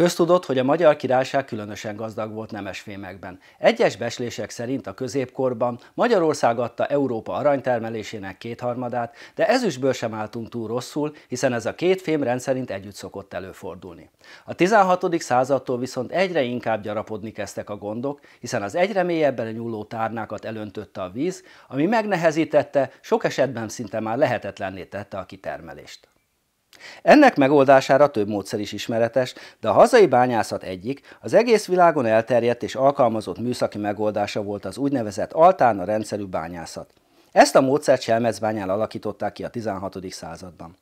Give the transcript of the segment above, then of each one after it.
Köztudott, hogy a magyar királyság különösen gazdag volt nemesfémekben. Egyes beslések szerint a középkorban Magyarország adta Európa aranytermelésének kétharmadát, de ezüstből sem álltunk túl rosszul, hiszen ez a két fém rendszerint együtt szokott előfordulni. A 16. századtól viszont egyre inkább gyarapodni kezdtek a gondok, hiszen az egyre mélyebben nyúló tárnákat elöntötte a víz, ami megnehezítette, sok esetben szinte már lehetetlenné tette a kitermelést. Ennek megoldására több módszer is ismeretes, de a hazai bányászat egyik, az egész világon elterjedt és alkalmazott műszaki megoldása volt az úgynevezett altána rendszerű bányászat. Ezt a módszert selmezbányán alakították ki a 16. században.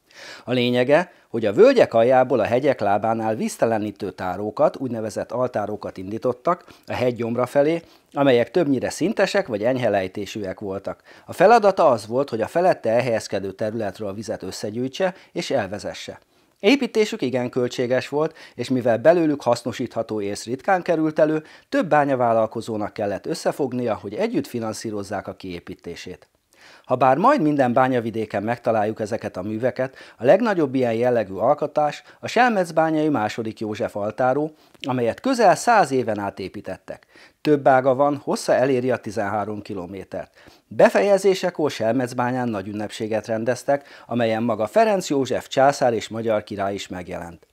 A lényege, hogy a völgyek aljából a hegyek lábánál víztelenítő tárókat, úgynevezett altárókat indítottak a hegygyomra felé, amelyek többnyire szintesek vagy enyhelejtésűek voltak. A feladata az volt, hogy a felette elhelyezkedő területről a vizet összegyűjtse és elvezesse. Építésük igen költséges volt, és mivel belőlük hasznosítható ész ritkán került elő, több bányavállalkozónak kellett összefognia, hogy együtt finanszírozzák a kiépítését. Habár majd minden bányavidéken megtaláljuk ezeket a műveket, a legnagyobb ilyen jellegű alkotás a Selmec bányai második József altáró, amelyet közel száz éven át építettek. Több ága van, hossza eléri a 13 kilométert. Befejezésekor Selmecbányán nagy ünnepséget rendeztek, amelyen maga Ferenc József császár és magyar király is megjelent.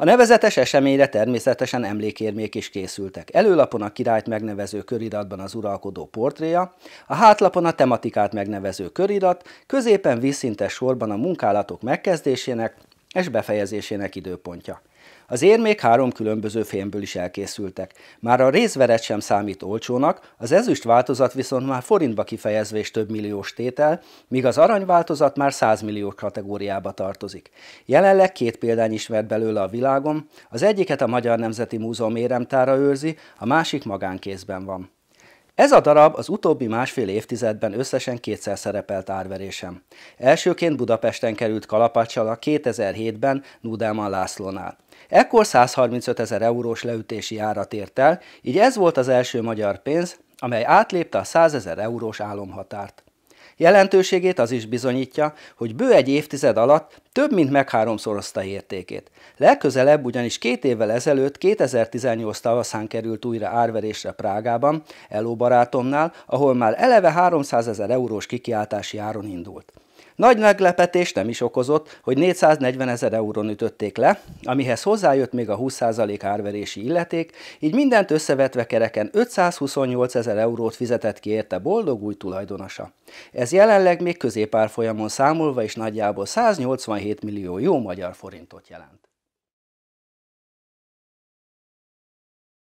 A nevezetes eseményre természetesen emlékérmék is készültek. Előlapon a királyt megnevező köridatban az uralkodó portréja, a hátlapon a tematikát megnevező körirat, középen vízszintes sorban a munkálatok megkezdésének és befejezésének időpontja. Az érmék három különböző fémből is elkészültek. Már a részveret sem számít olcsónak, az ezüst változat viszont már forintba kifejezve is több milliós tétel, míg az arany változat már 100 millió kategóriába tartozik. Jelenleg két példány ismert belőle a világon, az egyiket a Magyar Nemzeti Múzeum éremtára őrzi, a másik magánkézben van. Ez a darab az utóbbi másfél évtizedben összesen kétszer szerepelt árverésem. Elsőként Budapesten került kalapacsal a 2007-ben Nudelman Lászlónál. Ekkor 135 ezer eurós leütési árat ért el, így ez volt az első magyar pénz, amely átlépte a 100 ezer eurós álomhatárt. Jelentőségét az is bizonyítja, hogy bő egy évtized alatt több mint megháromszorozta értékét. Legközelebb ugyanis két évvel ezelőtt, 2018 tavaszán került újra árverésre Prágában, Eló barátomnál, ahol már eleve 300 ezer eurós kikiáltási áron indult. Nagy meglepetés nem is okozott, hogy 440 ezer eurón ütötték le, amihez hozzájött még a 20% árverési illeték, így mindent összevetve kereken 528 ezer eurót fizetett ki érte boldog új tulajdonosa. Ez jelenleg még középárfolyamon számolva is nagyjából 187 millió jó magyar forintot jelent.